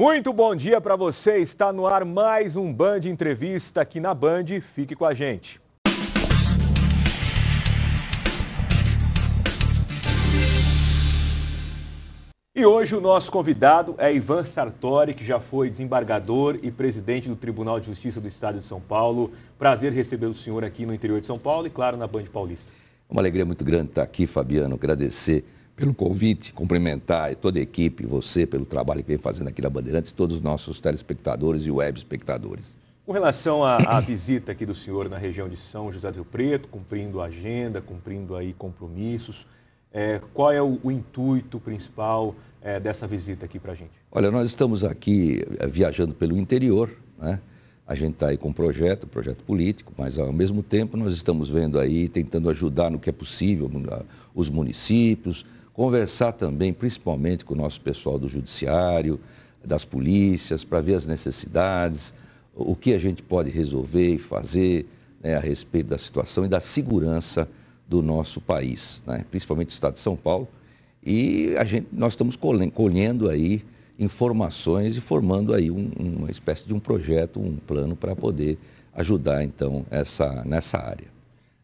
Muito bom dia para você. Está no ar mais um Band Entrevista aqui na Band. Fique com a gente. E hoje o nosso convidado é Ivan Sartori, que já foi desembargador e presidente do Tribunal de Justiça do Estado de São Paulo. Prazer receber o senhor aqui no interior de São Paulo e, claro, na Band Paulista. Uma alegria muito grande estar aqui, Fabiano. Agradecer pelo convite, cumprimentar toda a equipe, você pelo trabalho que vem fazendo aqui na Bandeirantes, todos os nossos telespectadores e web espectadores. Com relação à, à visita aqui do senhor na região de São José do Rio Preto, cumprindo a agenda, cumprindo aí compromissos, é, qual é o, o intuito principal é, dessa visita aqui para a gente? Olha, nós estamos aqui é, viajando pelo interior, né? A gente está aí com um projeto, um projeto político, mas ao mesmo tempo nós estamos vendo aí, tentando ajudar no que é possível os municípios, conversar também, principalmente com o nosso pessoal do judiciário, das polícias, para ver as necessidades, o que a gente pode resolver e fazer né, a respeito da situação e da segurança do nosso país, né, principalmente do Estado de São Paulo. E a gente, nós estamos colhendo aí informações e formando aí um, uma espécie de um projeto, um plano para poder ajudar então essa, nessa área.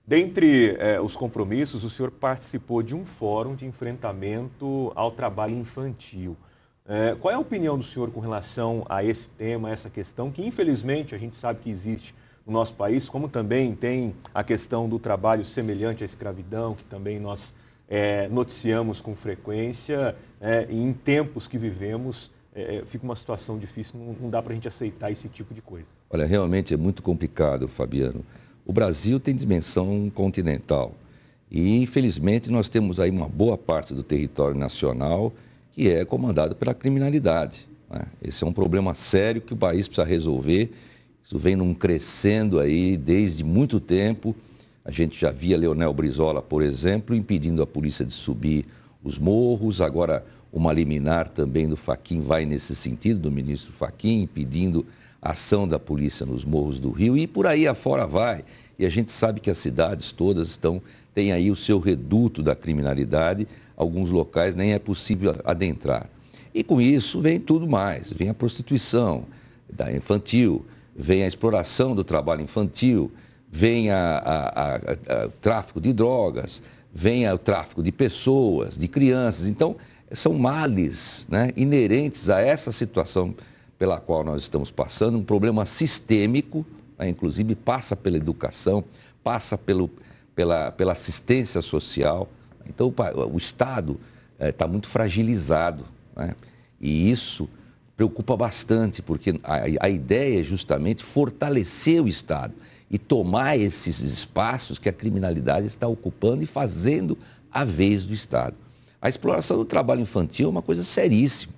Dentre é, os compromissos, o senhor participou de um fórum de enfrentamento ao trabalho infantil. É, qual é a opinião do senhor com relação a esse tema, a essa questão, que infelizmente a gente sabe que existe no nosso país, como também tem a questão do trabalho semelhante à escravidão, que também nós é, noticiamos com frequência, e em tempos que vivemos, fica uma situação difícil, não, não dá para a gente aceitar esse tipo de coisa. Olha, realmente é muito complicado, Fabiano. O Brasil tem dimensão continental e, infelizmente, nós temos aí uma boa parte do território nacional que é comandado pela criminalidade. Né? Esse é um problema sério que o país precisa resolver. Isso vem num crescendo aí desde muito tempo. A gente já via Leonel Brizola, por exemplo, impedindo a polícia de subir os morros. Agora, uma liminar também do Faquim vai nesse sentido, do ministro Faquim, impedindo ação da polícia nos morros do Rio e por aí afora vai. E a gente sabe que as cidades todas estão têm aí o seu reduto da criminalidade, alguns locais nem é possível adentrar. E com isso vem tudo mais, vem a prostituição da infantil, vem a exploração do trabalho infantil, vem o tráfico de drogas, vem o tráfico de pessoas, de crianças. Então, são males né, inerentes a essa situação pela qual nós estamos passando, um problema sistêmico, né, inclusive passa pela educação, passa pelo, pela, pela assistência social. Então, o, o Estado está eh, é, muito fragilizado. Né? E isso preocupa bastante, porque a, a ideia é justamente fortalecer o Estado e tomar esses espaços que a criminalidade está ocupando e fazendo a vez do Estado. A exploração do trabalho infantil é uma coisa seríssima.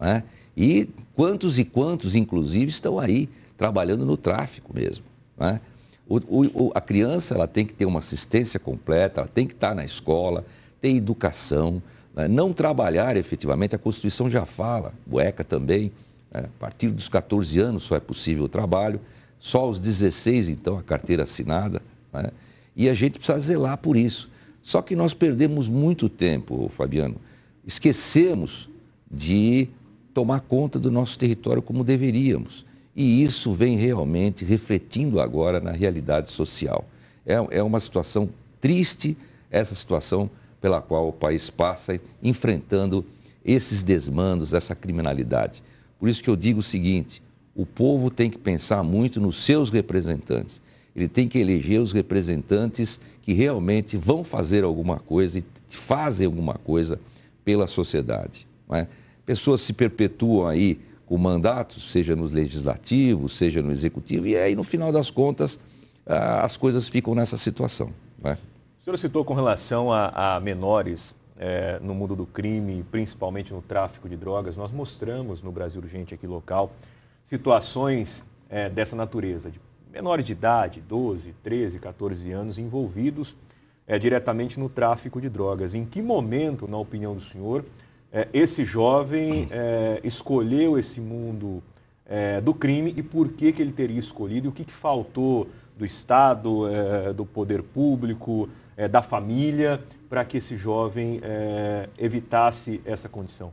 Né? E quantos e quantos, inclusive, estão aí trabalhando no tráfico mesmo. Né? O, o, a criança ela tem que ter uma assistência completa, ela tem que estar na escola, ter educação, né? não trabalhar efetivamente, a Constituição já fala, o ECA também, né? a partir dos 14 anos só é possível o trabalho, só aos 16 então a carteira assinada, né? e a gente precisa zelar por isso. Só que nós perdemos muito tempo, Fabiano, esquecemos de tomar conta do nosso território como deveríamos. E isso vem realmente refletindo agora na realidade social. É, é uma situação triste, essa situação pela qual o país passa, enfrentando esses desmandos, essa criminalidade. Por isso que eu digo o seguinte: o povo tem que pensar muito nos seus representantes. Ele tem que eleger os representantes que realmente vão fazer alguma coisa e fazem alguma coisa pela sociedade. Não é? pessoas se perpetuam aí com mandatos, seja nos legislativos, seja no executivo, e aí no final das contas as coisas ficam nessa situação. Né? O senhor citou com relação a, a menores é, no mundo do crime, principalmente no tráfico de drogas, nós mostramos no Brasil Urgente aqui local situações é, dessa natureza, de menores de idade, 12, 13, 14 anos, envolvidos é, diretamente no tráfico de drogas. Em que momento, na opinião do senhor, é, esse jovem é, escolheu esse mundo é, do crime e por que, que ele teria escolhido, e o que, que faltou do Estado, é, do poder público, é, da família, para que esse jovem é, evitasse essa condição?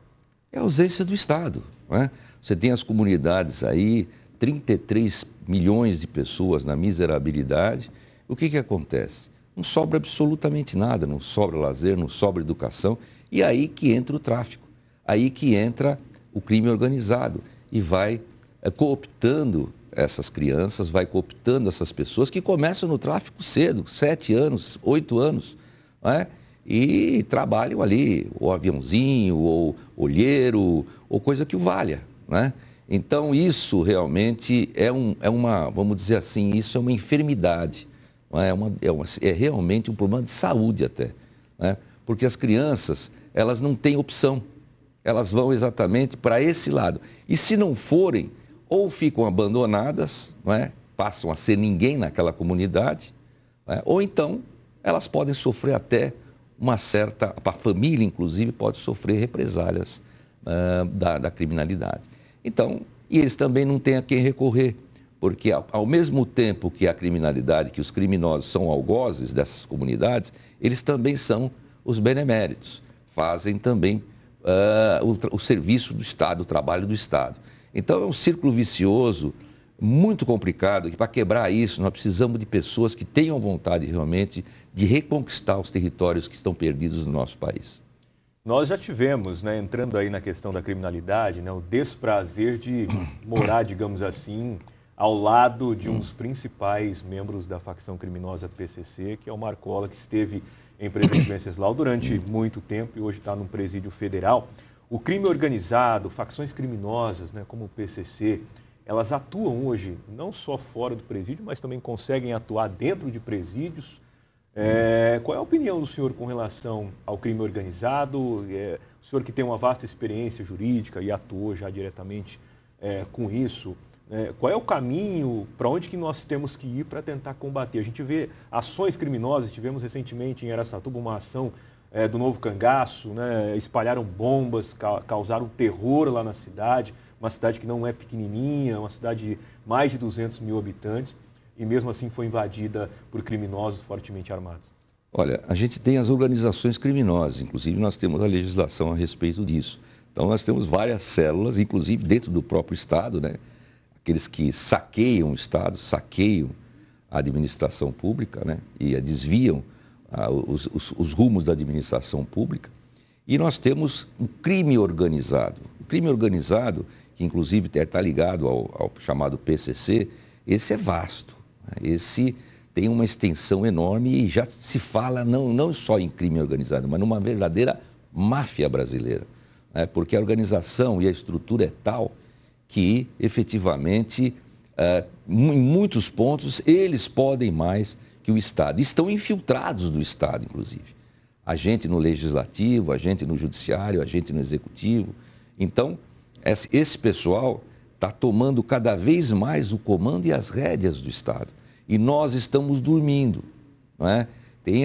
É a ausência do Estado. Né? Você tem as comunidades aí, 33 milhões de pessoas na miserabilidade. O que, que acontece? não sobra absolutamente nada, não sobra lazer, não sobra educação. E aí que entra o tráfico, aí que entra o crime organizado e vai é, cooptando essas crianças, vai cooptando essas pessoas que começam no tráfico cedo, sete anos, oito anos, né? e trabalham ali, ou aviãozinho, ou olheiro, ou coisa que o valha. Né? Então isso realmente é, um, é uma, vamos dizer assim, isso é uma enfermidade é, uma, é, uma, é realmente um problema de saúde até. Né? Porque as crianças, elas não têm opção. Elas vão exatamente para esse lado. E se não forem, ou ficam abandonadas, não é? passam a ser ninguém naquela comunidade, é? ou então elas podem sofrer até uma certa, a família inclusive pode sofrer represálias uh, da, da criminalidade. Então, e eles também não têm a quem recorrer. Porque, ao mesmo tempo que a criminalidade, que os criminosos são algozes dessas comunidades, eles também são os beneméritos, fazem também uh, o, o serviço do Estado, o trabalho do Estado. Então, é um círculo vicioso muito complicado, que para quebrar isso nós precisamos de pessoas que tenham vontade realmente de reconquistar os territórios que estão perdidos no nosso país. Nós já tivemos, né, entrando aí na questão da criminalidade, né, o desprazer de morar, digamos assim, ao lado de um dos principais membros da facção criminosa PCC, que é o Marcola, que esteve em Presidente Venceslau durante muito tempo e hoje está num presídio federal. O crime organizado, facções criminosas, né, como o PCC, elas atuam hoje não só fora do presídio, mas também conseguem atuar dentro de presídios. É, qual é a opinião do senhor com relação ao crime organizado? É, o senhor que tem uma vasta experiência jurídica e atuou já diretamente é, com isso, né? qual é o caminho, para onde que nós temos que ir para tentar combater? A gente vê ações criminosas, tivemos recentemente em Aracatuba uma ação é, do novo cangaço, né? espalharam bombas, ca causaram terror lá na cidade, uma cidade que não é pequenininha, uma cidade de mais de 200 mil habitantes, e mesmo assim foi invadida por criminosos fortemente armados. Olha, a gente tem as organizações criminosas, inclusive nós temos a legislação a respeito disso. Então nós temos várias células, inclusive dentro do próprio Estado, né? aqueles que saqueiam o Estado, saqueiam a administração pública né? e eh, desviam ah, os, os, os, rumos da administração pública. E nós temos um crime organizado. O crime organizado, que inclusive está ligado ao, ao chamado PCC, esse é vasto. Né? Esse tem uma extensão enorme e já se fala não, não só em crime organizado, mas numa verdadeira máfia brasileira. Né? Porque a organização e a estrutura é tal que efetivamente, é, em muitos pontos, eles podem mais que o Estado. Estão infiltrados do Estado, inclusive. A gente no legislativo, a gente no judiciário, a gente no executivo. Então, esse pessoal está tomando cada vez mais o comando e as rédeas do Estado. E nós estamos dormindo. Não é? Tem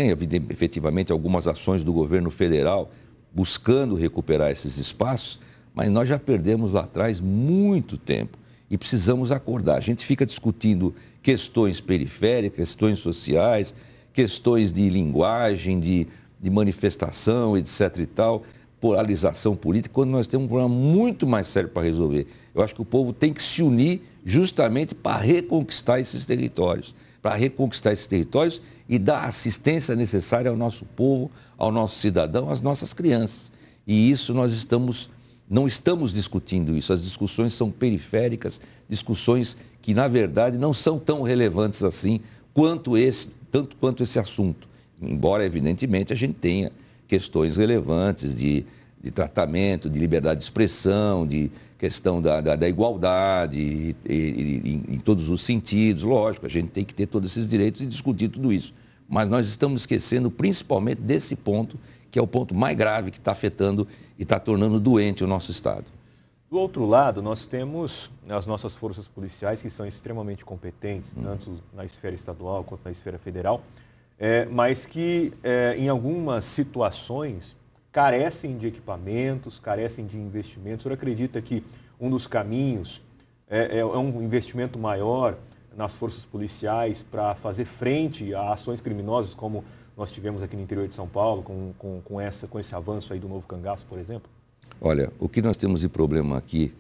efetivamente algumas ações do governo federal buscando recuperar esses espaços, mas nós já perdemos lá atrás muito tempo e precisamos acordar. A gente fica discutindo questões periféricas, questões sociais, questões de linguagem, de, de manifestação, etc e tal, polarização política, quando nós temos um problema muito mais sério para resolver. Eu acho que o povo tem que se unir justamente para reconquistar esses territórios, para reconquistar esses territórios e dar a assistência necessária ao nosso povo, ao nosso cidadão, às nossas crianças. E isso nós estamos não estamos discutindo isso. As discussões são periféricas, discussões que, na verdade, não são tão relevantes assim quanto esse, tanto quanto esse assunto. Embora, evidentemente, a gente tenha questões relevantes de, de tratamento, de liberdade de expressão, de questão da, da, da igualdade e, e, e, em todos os sentidos. Lógico, a gente tem que ter todos esses direitos e discutir tudo isso mas nós estamos esquecendo principalmente desse ponto, que é o ponto mais grave que está afetando e está tornando doente o nosso Estado. Do outro lado, nós temos as nossas forças policiais, que são extremamente competentes, uhum. tanto na esfera estadual quanto na esfera federal, é, mas que é, em algumas situações carecem de equipamentos, carecem de investimentos. O senhor acredita que um dos caminhos é, é, é um investimento maior nas forças policiais para fazer frente a ações criminosas como nós tivemos aqui no interior de São Paulo, com, com, com, essa, com esse avanço aí do novo cangaço, por exemplo? Olha, o que nós temos de problema aqui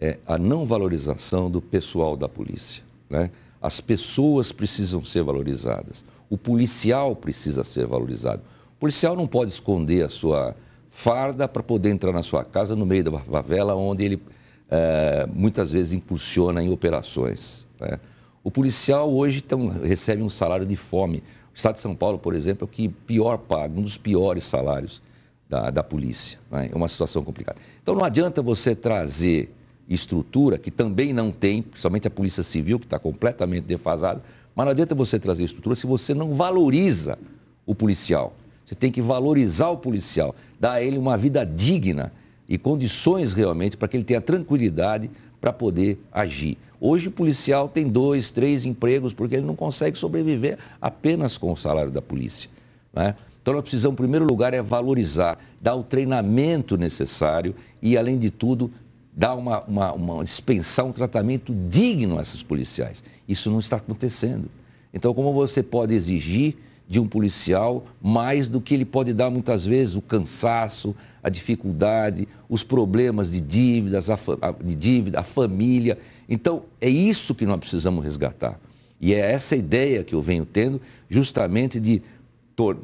é a não valorização do pessoal da polícia. Né? As pessoas precisam ser valorizadas. O policial precisa ser valorizado. O policial não pode esconder a sua farda para poder entrar na sua casa no meio da favela, onde ele é, muitas vezes impulsiona em operações. Né? O policial hoje recebe um salário de fome. O Estado de São Paulo, por exemplo, é o que pior paga, um dos piores salários da, da polícia. Né? É uma situação complicada. Então não adianta você trazer estrutura, que também não tem, principalmente a Polícia Civil, que está completamente defasada, mas não adianta você trazer estrutura se você não valoriza o policial. Você tem que valorizar o policial, dar a ele uma vida digna e condições realmente para que ele tenha tranquilidade para poder agir. Hoje o policial tem dois, três empregos porque ele não consegue sobreviver apenas com o salário da polícia. Né? Então nós precisamos, em primeiro lugar, é valorizar, dar o treinamento necessário e, além de tudo, dar uma, uma, uma dispensar um tratamento digno a esses policiais. Isso não está acontecendo. Então, como você pode exigir de um policial mais do que ele pode dar muitas vezes o cansaço, a dificuldade, os problemas de dívidas, a, de dívida, a família. Então, é isso que nós precisamos resgatar. E é essa ideia que eu venho tendo, justamente de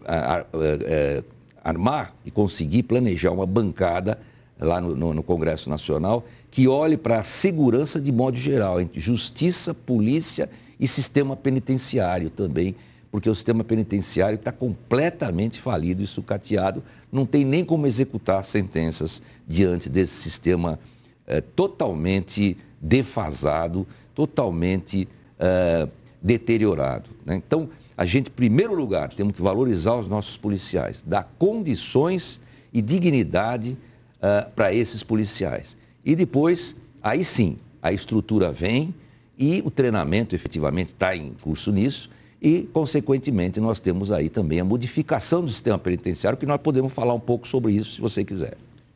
ar, é, é, armar e conseguir planejar uma bancada lá no, no, no Congresso Nacional que olhe para a segurança de modo geral, entre justiça, polícia e sistema penitenciário também, porque o sistema penitenciário está completamente falido e sucateado, não tem nem como executar sentenças diante desse sistema é, totalmente defasado, totalmente é, deteriorado. Né? Então, a gente, em primeiro lugar, temos que valorizar os nossos policiais, dar condições e dignidade eh, para esses policiais. E depois, aí sim, a estrutura vem e o treinamento efetivamente está em curso nisso e, consequentemente, nós temos aí também a modificação do sistema penitenciário, que nós podemos falar um pouco sobre isso, se você quiser.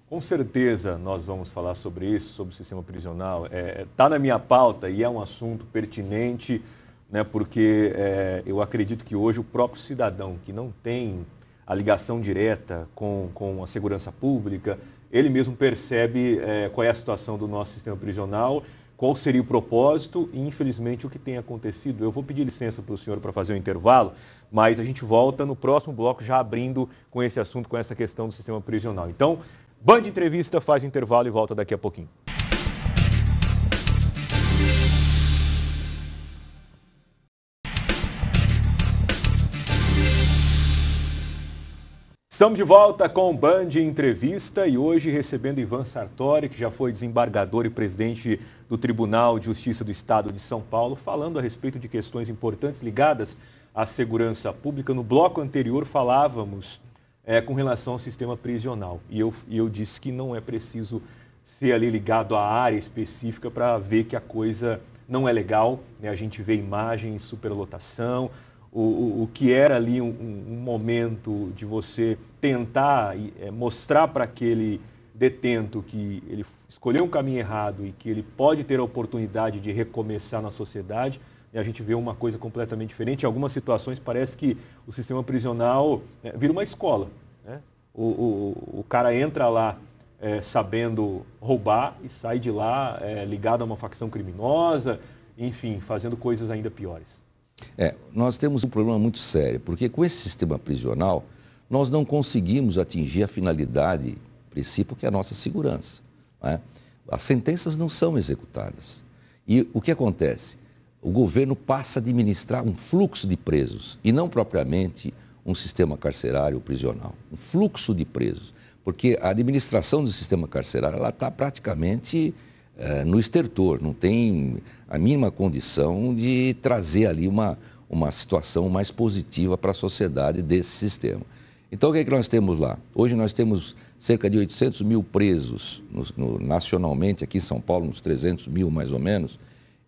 Com certeza nós vamos falar sobre isso, sobre o sistema prisional. Está é, é tá na minha pauta e é um assunto pertinente, né, porque é, eu acredito que hoje o próprio cidadão que não tem a ligação direta com, com a segurança pública, ele mesmo percebe é, qual é a situação do nosso sistema prisional qual seria o propósito e, infelizmente, o que tem acontecido. Eu vou pedir licença para o senhor para fazer o um intervalo, mas a gente volta no próximo bloco já abrindo com esse assunto, com essa questão do sistema prisional. Então, Band Entrevista faz intervalo e volta daqui a pouquinho. Estamos de volta com o Band Entrevista e hoje recebendo Ivan Sartori, que já foi desembargador e presidente do Tribunal de Justiça do Estado de São Paulo, falando a respeito de questões importantes ligadas à segurança pública. No bloco anterior falávamos é, com relação ao sistema prisional e eu, eu disse que não é preciso ser ali ligado à área específica para ver que a coisa não é legal. Né? A gente vê imagens, superlotação, o, o, que era ali um, um, momento de você tentar é, mostrar para aquele detento que ele escolheu um caminho errado e que ele pode ter a oportunidade de recomeçar na sociedade, e a gente vê uma coisa completamente diferente. Em algumas situações parece que o sistema prisional né, vira uma escola. Né? O, o, o, cara entra lá é, sabendo roubar e sai de lá é, ligado a uma facção criminosa, enfim, fazendo coisas ainda piores. É, nós temos um problema muito sério, porque com esse sistema prisional, nós não conseguimos atingir a finalidade, princípio, que é a nossa segurança. Né? As sentenças não são executadas. E o que acontece? O governo passa a administrar um fluxo de presos, e não propriamente um sistema carcerário prisional. Um fluxo de presos. Porque a administração do sistema carcerário, ela está praticamente eh, no estertor, não tem a mínima condição de trazer ali uma, uma situação mais positiva para a sociedade desse sistema. Então, o que é que nós temos lá? Hoje nós temos cerca de 800 mil presos no, no, nacionalmente, aqui em São Paulo, uns 300 mil mais ou menos,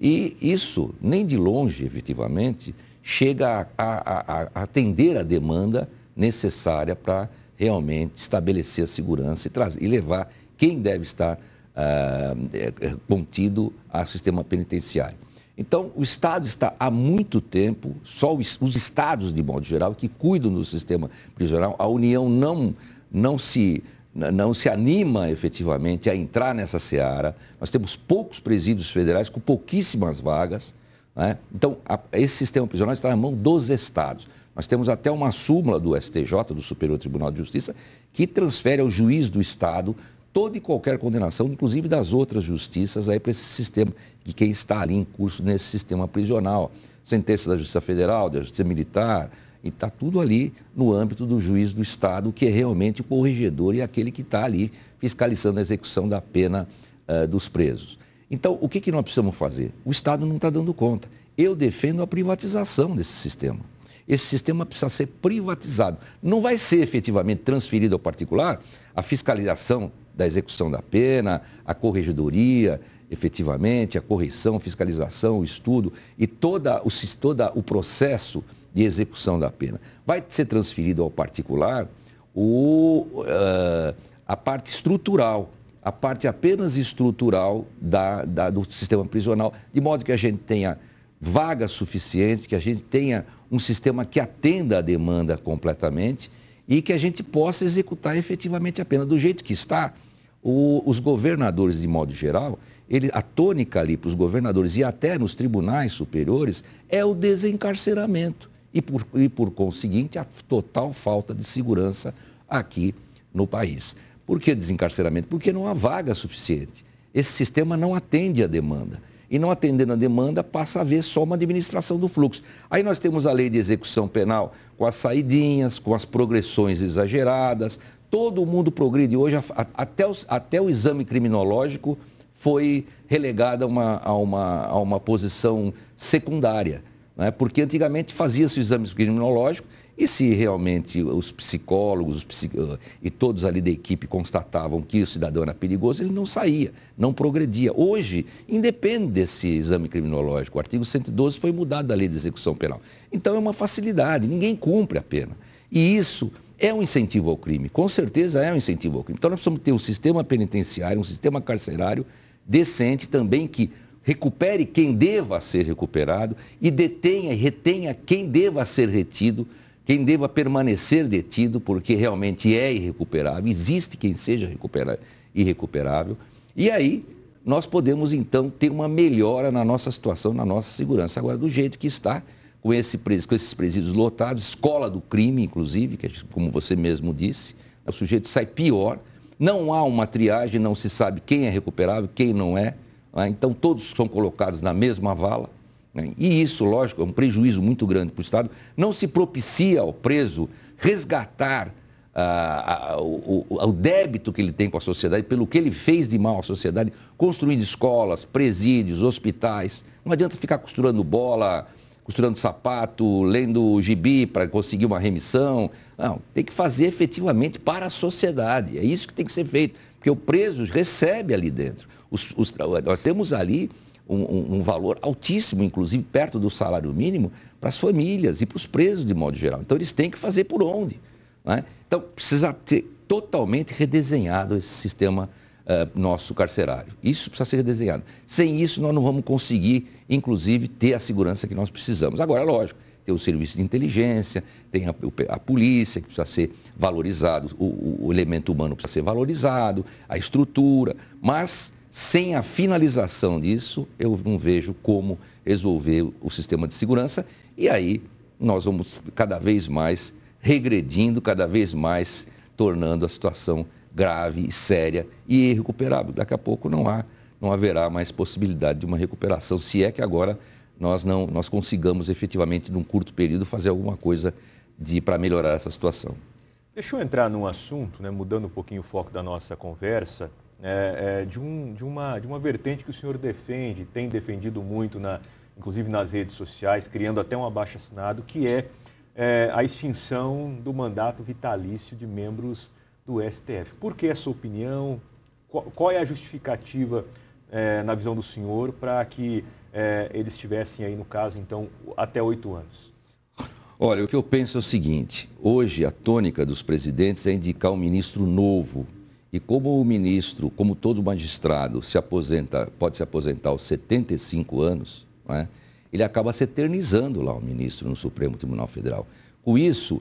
e isso, nem de longe, efetivamente, chega a, a, a atender a demanda necessária para realmente estabelecer a segurança e, trazer, e levar quem deve estar uh, contido ao sistema penitenciário. Então, o Estado está há muito tempo, só os, os Estados, de modo geral, que cuidam do sistema prisional, a União não, não se não se anima efetivamente a entrar nessa seara. Nós temos poucos presídios federais com pouquíssimas vagas. Né? Então, a, esse sistema prisional está na mão dos estados. Nós temos até uma súmula do STJ, do Superior Tribunal de Justiça, que transfere ao juiz do estado toda e qualquer condenação, inclusive das outras justiças, aí para esse sistema, que quem está ali em curso nesse sistema prisional. Sentença da Justiça Federal, da Justiça Militar, e está tudo ali no âmbito do juiz do Estado, que é realmente o corregedor e aquele que está ali fiscalizando a execução da pena uh, dos presos. Então, o que, que nós precisamos fazer? O Estado não está dando conta. Eu defendo a privatização desse sistema. Esse sistema precisa ser privatizado. Não vai ser efetivamente transferido ao particular a fiscalização da execução da pena, a corregedoria, efetivamente, a correção, fiscalização, o estudo e toda o, todo o processo de execução da pena. Vai ser transferido ao particular o, uh, a parte estrutural, a parte apenas estrutural da, da, do sistema prisional, de modo que a gente tenha vagas suficientes, que a gente tenha um sistema que atenda a demanda completamente e que a gente possa executar efetivamente a pena. Do jeito que está, o, os governadores, de modo geral, ele, a tônica ali para os governadores e até nos tribunais superiores é o desencarceramento e por, e, por conseguinte, a total falta de segurança aqui no país. Por que desencarceramento? Porque não há vaga suficiente. Esse sistema não atende à demanda e não atendendo a demanda, passa a haver só uma administração do fluxo. Aí nós temos a lei de execução penal com as saidinhas, com as progressões exageradas, todo mundo progride. Hoje, até, até o exame criminológico foi relegado a uma, a uma, a uma posição secundária, né? porque antigamente fazia-se o exame criminológico e se realmente os psicólogos os eh, e todos ali da equipe constatavam que o cidadão era perigoso, ele não saía, não progredia. Hoje, independe desse exame criminológico, o artigo 112 foi mudado da lei de execução penal. Então é uma facilidade, ninguém cumpre a pena. E isso é um incentivo ao crime, com certeza é um incentivo ao crime. Então nós precisamos ter um sistema penitenciário, um sistema carcerário decente também que recupere quem deva ser recuperado e detenha e retenha quem deva ser retido quem deva permanecer detido, porque realmente é irrecuperável, existe quem seja irrecuperável. E aí nós podemos então ter uma melhora na nossa situação, na nossa segurança. Agora, do jeito que está, com, esse, com esses presídios lotados, escola do crime, inclusive, que como você mesmo disse, o sujeito sai pior, não há uma triagem, não se sabe quem é recuperável, quem não é. Né? Então, todos são colocados na mesma vala né? E isso, lógico, é um prejuízo muito grande para o Estado. Não se propicia ao preso resgatar ah, ah, o, o, o, débito que ele tem com a sociedade, pelo que ele fez de mal à sociedade, construindo escolas, presídios, hospitais. Não adianta ficar costurando bola, costurando sapato, lendo gibi para conseguir uma remissão. Não, tem que fazer efetivamente para a sociedade. É isso que tem que ser feito, porque o preso recebe ali dentro. Os, os, nós temos ali um, um, um valor altíssimo, inclusive perto do salário mínimo, para as famílias e para os presos de modo geral. Então eles têm que fazer por onde. Né? Então precisa ter totalmente redesenhado esse sistema uh, nosso carcerário. Isso precisa ser redesenhado. Sem isso nós não vamos conseguir, inclusive, ter a segurança que nós precisamos. Agora, lógico, tem o serviço de inteligência, tem a, a polícia que precisa ser valorizado, o, o, elemento humano precisa ser valorizado, a estrutura, mas sem a finalização disso, eu não vejo como resolver o sistema de segurança. E aí nós vamos cada vez mais regredindo, cada vez mais tornando a situação grave e séria e irrecuperável. Daqui a pouco não há, não haverá mais possibilidade de uma recuperação, se é que agora nós não nós consigamos efetivamente num curto período fazer alguma coisa para melhorar essa situação. Deixa eu entrar num assunto, né, mudando um pouquinho o foco da nossa conversa, é, é, de, um, de, uma, de uma vertente que o senhor defende, tem defendido muito, na, inclusive nas redes sociais, criando até um abaixo-assinado, que é, é, a extinção do mandato vitalício de membros do STF. Por que essa opinião? Qual, qual é a justificativa, é, na visão do senhor, para que é, eles tivessem aí, no caso, então, até oito anos? Olha, o que eu penso é o seguinte: hoje a tônica dos presidentes é indicar um ministro novo e como o ministro, como todo magistrado, se aposenta, pode se aposentar aos 75 anos, né, ele acaba se eternizando lá o ministro no Supremo Tribunal Federal. Com isso,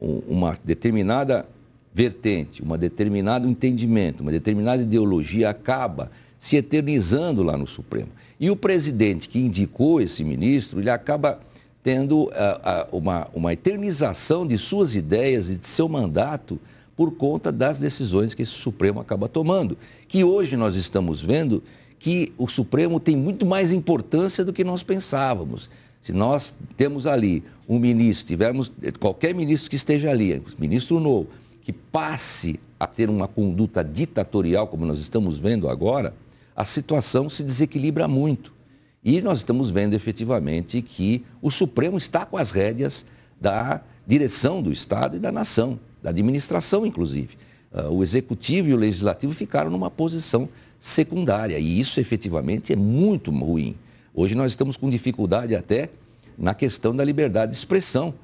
um, uma determinada vertente, um determinado entendimento, uma determinada ideologia acaba se eternizando lá no Supremo. E o presidente que indicou esse ministro, ele acaba tendo uh, uh, uma, uma eternização de suas ideias e de seu mandato por conta das decisões que esse Supremo acaba tomando. Que hoje nós estamos vendo que o Supremo tem muito mais importância do que nós pensávamos. Se nós temos ali um ministro, tivermos eh, qualquer ministro que esteja ali, ministro novo, que passe a ter uma conduta ditatorial, como nós estamos vendo agora, a situação se desequilibra muito. E nós estamos vendo efetivamente que o Supremo está com as rédeas da direção do Estado e da nação da administração, inclusive. Ah, o executivo e o legislativo ficaram numa posição secundária e isso efetivamente é muito ruim. Hoje nós estamos com dificuldade até na questão da liberdade de expressão.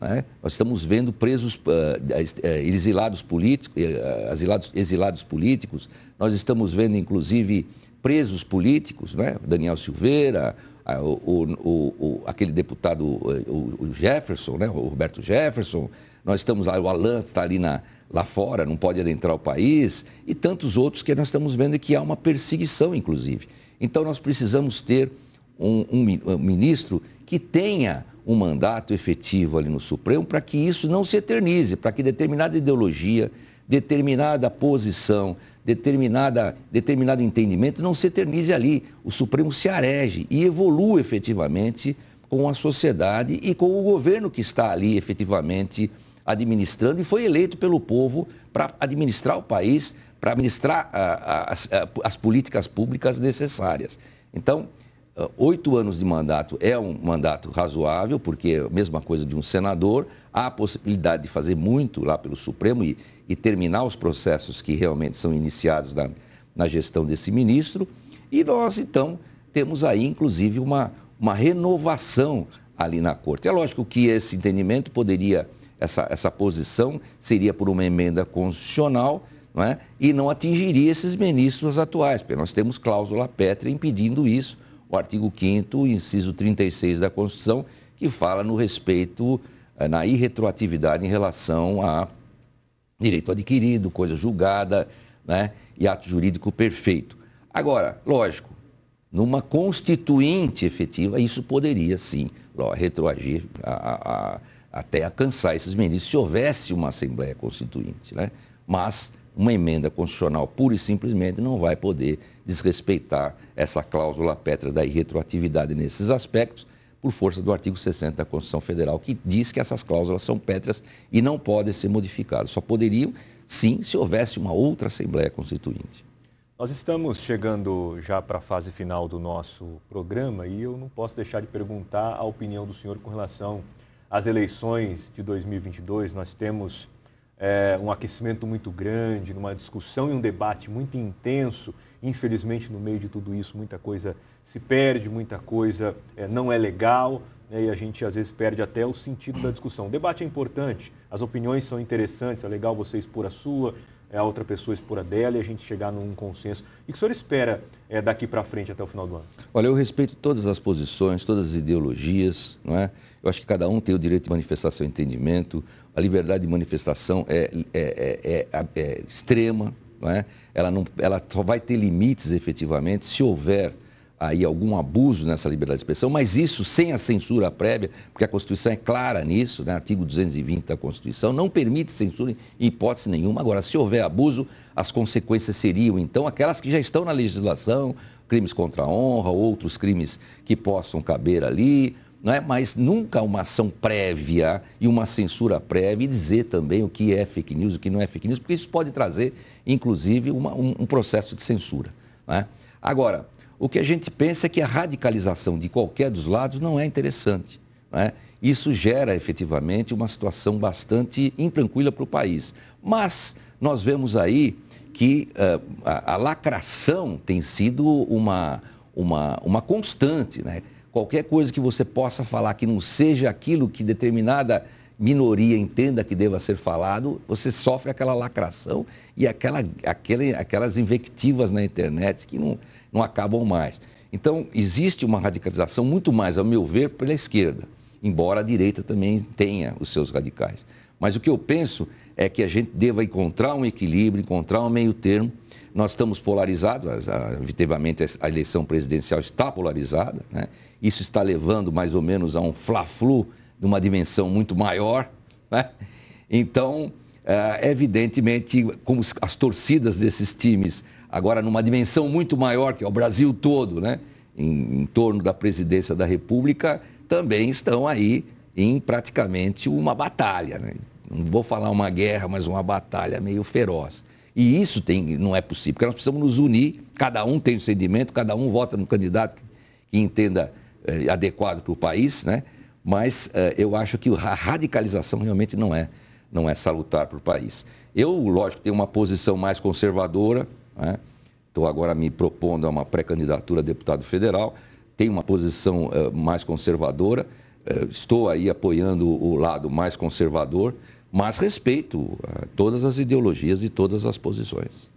Né? Nós estamos vendo presos, ah, eh, exilados políticos, eh, ah, exilados, exilados políticos, nós estamos vendo inclusive presos políticos, né? Daniel Silveira, o, o, o, aquele deputado, eh, o, Jefferson, né? o Roberto Jefferson, nós estamos lá, o Alain está ali na, lá fora, não pode adentrar o país, e tantos outros que nós estamos vendo que há uma perseguição, inclusive. Então, nós precisamos ter um, um, um ministro que tenha um mandato efetivo ali no Supremo para que isso não se eternize, para que determinada ideologia, determinada posição, determinada, determinado entendimento não se eternize ali. O Supremo se arege e evolua efetivamente com a sociedade e com o governo que está ali efetivamente administrando e foi eleito pelo povo para administrar o país, para administrar a, a, as, a, as políticas públicas necessárias. Então, ah, oito anos de mandato é um mandato razoável, porque é a mesma coisa de um senador, há a possibilidade de fazer muito lá pelo Supremo e, e terminar os processos que realmente são iniciados na, na gestão desse ministro. E nós, então, temos aí, inclusive, uma, uma renovação ali na Corte. É lógico que esse entendimento poderia essa, essa posição seria por uma emenda constitucional não é? e não atingiria esses ministros atuais, porque nós temos cláusula pétrea impedindo isso, o artigo 5º, inciso 36 da Constituição, que fala no respeito, eh, na irretroatividade em relação a direito adquirido, coisa julgada né? e ato jurídico perfeito. Agora, lógico, numa constituinte efetiva, isso poderia sim retroagir a, a, a até alcançar esses ministros se houvesse uma Assembleia Constituinte. Né? Mas uma emenda constitucional pura e simplesmente não vai poder desrespeitar essa cláusula pétrea da irretroatividade nesses aspectos, por força do artigo 60 da Constituição Federal, que diz que essas cláusulas são pétreas e não podem ser modificadas. Só poderiam, sim, se houvesse uma outra Assembleia Constituinte. Nós estamos chegando já para a fase final do nosso programa e eu não posso deixar de perguntar a opinião do senhor com relação as eleições de 2022, nós temos é, um aquecimento muito grande, numa discussão e um debate muito intenso. Infelizmente, no meio de tudo isso, muita coisa se perde, muita coisa é, não é legal, né, e a gente às vezes perde até o sentido da discussão. O debate é importante, as opiniões são interessantes, é legal você expor a sua, é a outra pessoa expor a dela e a gente chegar num consenso. E o que o senhor espera é, daqui para frente até o final do ano? Olha, eu respeito todas as posições, todas as ideologias, não é? Eu acho que cada um tem o direito de manifestar seu entendimento, a liberdade de manifestação é, é, é, é, é extrema, não é? Ela, não, ela só vai ter limites efetivamente se houver aí algum abuso nessa liberdade de expressão, mas isso sem a censura prévia, porque a Constituição é clara nisso, né? artigo 220 da Constituição, não permite censura em hipótese nenhuma. Agora, se houver abuso, as consequências seriam, então, aquelas que já estão na legislação, crimes contra a honra, outros crimes que possam caber ali, não é? mas nunca uma ação prévia e uma censura prévia e dizer também o que é fake news, o que não é fake news, porque isso pode trazer, inclusive, uma, um, um, processo de censura. É? Agora, o que a gente pensa é que a radicalização de qualquer dos lados não é interessante. Né? Isso gera efetivamente uma situação bastante intranquila para o país. Mas nós vemos aí que uh, a, a, lacração tem sido uma, uma, uma constante. Né? Qualquer coisa que você possa falar que não seja aquilo que determinada minoria entenda que deva ser falado, você sofre aquela lacração e aquela, aquele, aquelas invectivas na internet que não, não acabam mais. Então, existe uma radicalização muito mais, ao meu ver, pela esquerda, embora a direita também tenha os seus radicais. Mas o que eu penso é que a gente deva encontrar um equilíbrio, encontrar um meio termo. Nós estamos polarizados, evidentemente a eleição presidencial está polarizada, né? isso está levando mais ou menos a um fla-flu de uma dimensão muito maior. Né? Então, eh, evidentemente, como as torcidas desses times agora numa dimensão muito maior, que é o Brasil todo, né? em, em torno da presidência da República, também estão aí em praticamente uma batalha. Né? Não vou falar uma guerra, mas uma batalha meio feroz. E isso tem, não é possível, porque nós precisamos nos unir, cada um tem o sentimento, cada um vota no candidato que, que entenda eh, adequado para o país, né? mas eh, eu acho que a radicalização realmente não é, não é salutar para o país. Eu, lógico, tenho uma posição mais conservadora, Estou né? agora me propondo a uma pré-candidatura a deputado federal, tenho uma posição uh, mais conservadora, uh, estou aí apoiando o lado mais conservador, mas respeito uh, todas as ideologias e todas as posições.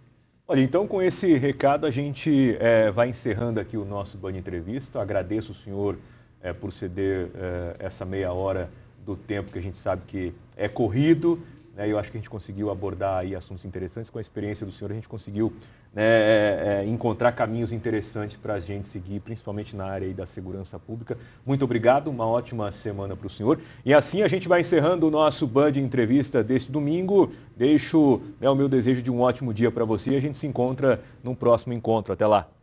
Olha, então com esse recado a gente é, vai encerrando aqui o nosso Band Entrevista. Agradeço o senhor é, por ceder é, essa meia hora do tempo que a gente sabe que é corrido. Né? Eu acho que a gente conseguiu abordar aí assuntos interessantes. Com a experiência do senhor, a gente conseguiu né, é, é encontrar caminhos interessantes para a gente seguir, principalmente na área da segurança pública. Muito obrigado, uma ótima semana para o senhor. E assim a gente vai encerrando o nosso Band Entrevista deste domingo. Deixo né, o meu desejo de um ótimo dia para você e a gente se encontra num próximo encontro. Até lá.